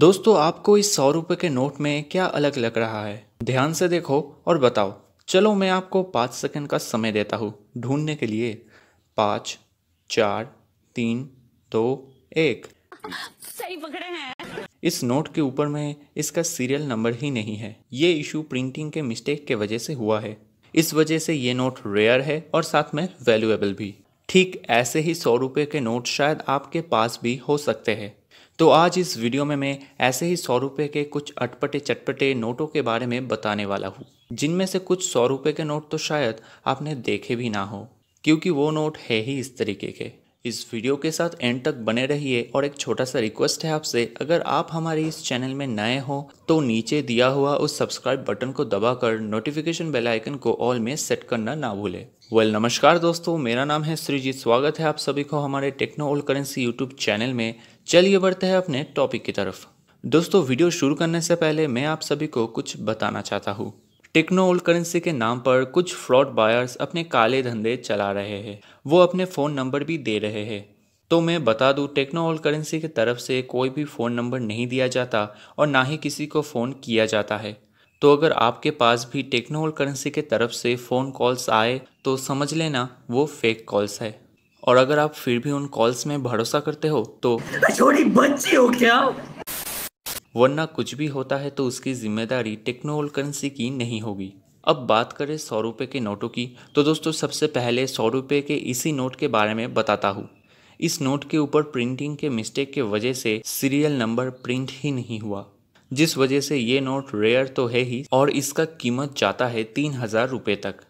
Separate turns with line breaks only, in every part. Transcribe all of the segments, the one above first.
दोस्तों आपको इस सौ रुपए के नोट में क्या अलग लग रहा है ध्यान से देखो और बताओ चलो मैं आपको पाँच सेकंड का समय देता हूँ ढूंढने के लिए पाँच चार तीन दो एक सही पकड़े हैं इस नोट के ऊपर में इसका सीरियल नंबर ही नहीं है ये इशू प्रिंटिंग के मिस्टेक के वजह से हुआ है इस वजह से ये नोट रेयर है और साथ में वैल्यूएबल भी ठीक ऐसे ही सौ रुपये के नोट शायद आपके पास भी हो सकते हैं तो आज इस वीडियो में मैं ऐसे ही सौ रुपये के कुछ अटपटे चटपटे नोटों के बारे में बताने वाला हूँ जिनमें से कुछ सौ रुपये के नोट तो शायद आपने देखे भी ना हो क्योंकि वो नोट है ही इस तरीके के इस वीडियो के साथ एंड तक बने रहिए और एक छोटा सा रिक्वेस्ट है आपसे अगर आप हमारे इस चैनल में नए हो तो नीचे दिया हुआ उस सब्सक्राइब बटन को दबाकर नोटिफिकेशन बेल आइकन को ऑल में सेट करना ना भूले वेल well, नमस्कार दोस्तों मेरा नाम है श्रीजीत स्वागत है आप सभी को हमारे techno old currency YouTube channel में चलिए बढ़ते हैं अपने टॉपिक की तरफ दोस्तों वीडियो शुरू करने से पहले मैं आप सभी को कुछ बताना चाहता हूँ टेक्नो ओल्ड करेंसी के नाम पर कुछ फ्रॉड बायर्स अपने काले धंधे चला रहे हैं वो अपने फ़ोन नंबर भी दे रहे हैं तो मैं बता दूं टेक्नो ओल्ड करेंसी की तरफ से कोई भी फ़ोन नंबर नहीं दिया जाता और ना ही किसी को फ़ोन किया जाता है तो अगर आपके पास भी टेक्नो ओल्ड करेंसी के तरफ से फ़ोन कॉल्स आए तो समझ लेना वो फेक कॉल्स है और अगर आप फिर भी उन कॉल्स में भरोसा करते हो तो छोटी बच्ची हो क्या वरना कुछ भी होता है तो उसकी जिम्मेदारी टेक्नोल करेंसी की नहीं होगी अब बात करें सौ रुपये के नोटों की तो दोस्तों सबसे पहले सौ रुपये के इसी नोट के बारे में बताता हूँ इस नोट के ऊपर प्रिंटिंग के मिस्टेक के वजह से सीरियल नंबर प्रिंट ही नहीं हुआ जिस वजह से ये नोट रेयर तो है ही और इसका कीमत जाता है तीन हजार रुपये तक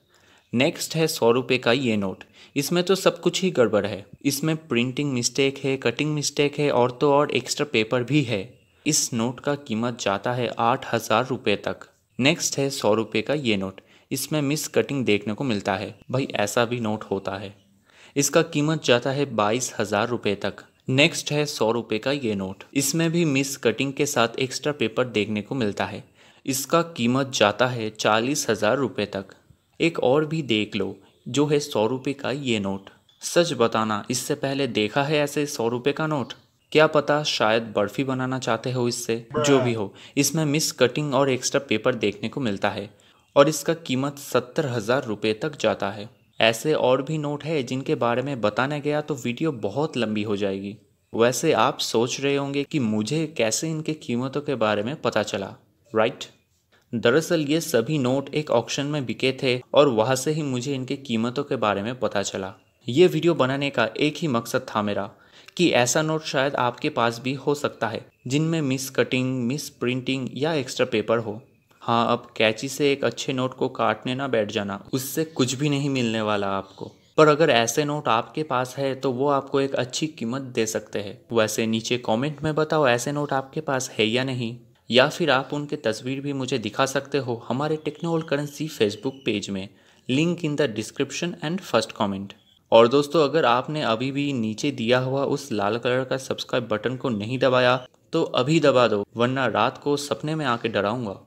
नेक्स्ट है सौ रुपये का ये नोट इसमें तो सब कुछ ही गड़बड़ है इसमें प्रिंटिंग मिस्टेक है कटिंग मिस्टेक है और तो और एक्स्ट्रा पेपर भी है इस नोट का कीमत जाता है आठ हज़ार रुपये तक नेक्स्ट है सौ रुपये का ये नोट इसमें मिस कटिंग देखने को मिलता है भाई ऐसा भी नोट होता है इसका कीमत जाता है बाईस हज़ार रुपये तक नेक्स्ट है सौ रुपये का ये नोट इसमें भी मिस कटिंग के साथ एक्स्ट्रा पेपर देखने को मिलता है इसका कीमत जाता है चालीस हज़ार रुपये तक एक और भी देख लो जो है सौ रुपये का ये नोट सच बताना इससे पहले देखा है ऐसे सौ रुपये का नोट क्या पता शायद बर्फ़ी बनाना चाहते हो इससे जो भी हो इसमें मिस कटिंग और एक्स्ट्रा पेपर देखने को मिलता है और इसका कीमत सत्तर हज़ार रुपये तक जाता है ऐसे और भी नोट है जिनके बारे में बताने गया तो वीडियो बहुत लंबी हो जाएगी वैसे आप सोच रहे होंगे कि मुझे कैसे इनके कीमतों के बारे में पता चला राइट दरअसल ये सभी नोट एक ऑक्शन में बिके थे और वहां से ही मुझे इनके कीमतों के बारे में पता चला ये वीडियो बनाने का एक ही मकसद था मेरा कि ऐसा नोट शायद आपके पास भी हो सकता है जिनमें मिस कटिंग मिस प्रिंटिंग या एक्स्ट्रा पेपर हो हाँ अब कैची से एक अच्छे नोट को काटने ना बैठ जाना उससे कुछ भी नहीं मिलने वाला आपको पर अगर ऐसे नोट आपके पास है तो वो आपको एक अच्छी कीमत दे सकते हैं वैसे नीचे कमेंट में बताओ ऐसे नोट आपके पास है या नहीं या फिर आप उनके तस्वीर भी मुझे दिखा सकते हो हमारे टेक्नोल करेंसी फेसबुक पेज में link in the description and first comment और दोस्तों अगर आपने अभी भी नीचे दिया हुआ उस लाल कलर का सब्सक्राइब बटन को नहीं दबाया तो अभी दबा दो वरना रात को सपने में आके डराऊंगा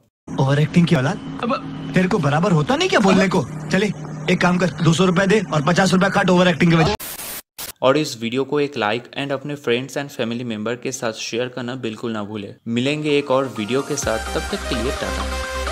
ओवर एक्टिंग की औलाद अब तेरे को बराबर होता नहीं क्या बोलने को चले एक काम कर दो सौ रूपए दे और पचास रूपए काट ओवर एक्टिंग के वजह और इस वीडियो को एक लाइक एंड अपने फ्रेंड्स एंड फैमिली मेंबर के साथ शेयर करना बिल्कुल ना भूले मिलेंगे एक और वीडियो के साथ तब तक के लिए टाटा